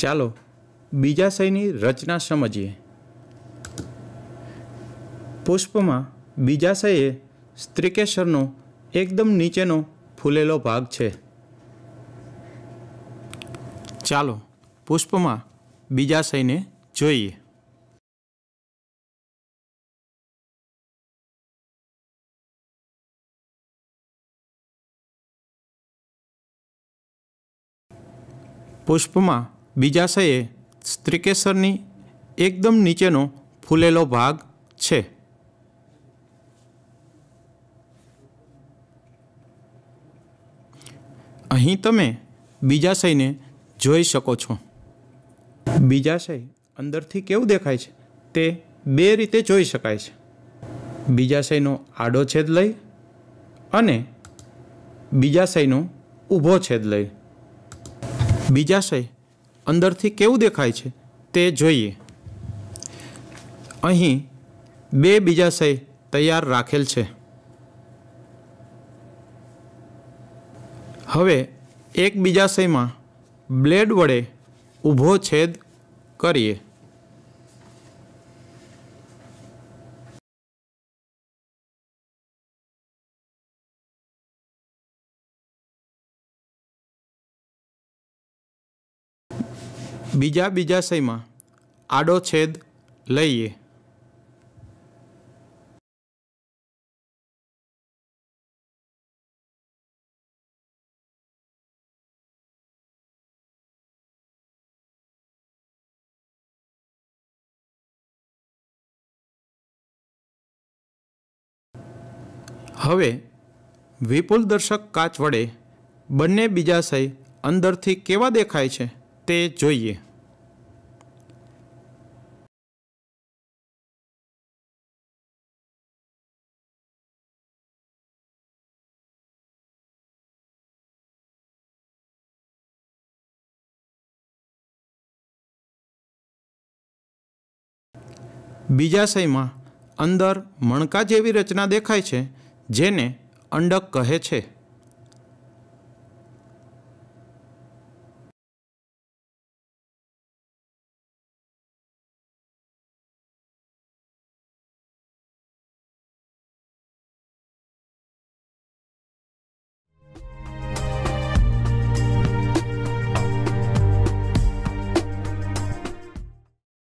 ચાલો બીજા શયની રચના સમજીએ પુષ્પમાં બીજાશયે સ્ત્રીકેસરનો એકદમ નીચેનો ફૂલેલો ભાગ છે ચાલો પુષ્પમાં બીજાશયને જોઈએ પુષ્પમાં બીજાશયે સ્ત્રીકેસરની એકદમ નીચેનો ફૂલેલો ભાગ છે અહીં તમે બીજાશયને જોઈ શકો છો બીજાશય અંદરથી કેવું દેખાય છે તે બે રીતે જોઈ શકાય છે બીજાશયનો આડો છેદ લઈ અને બીજાશયનો ઊભો છેદ લઈ બીજાશય અંદરથી કેવું દેખાય છે તે જોઈએ અહીં બે બીજા બીજાશય તૈયાર રાખેલ છે હવે એક બીજાશયમાં બ્લેડ વડે ઊભો છેદ કરીએ બીજા બીજાશયમાં આડો છેદ લઈએ હવે વિપુલ દર્શક કાચ વડે બંને બીજાશય અંદરથી કેવા દેખાય છે તે જોઈએ બીજાશયમાં અંદર મણકા જેવી રચના દેખાય છે જેને અંડક કહે છે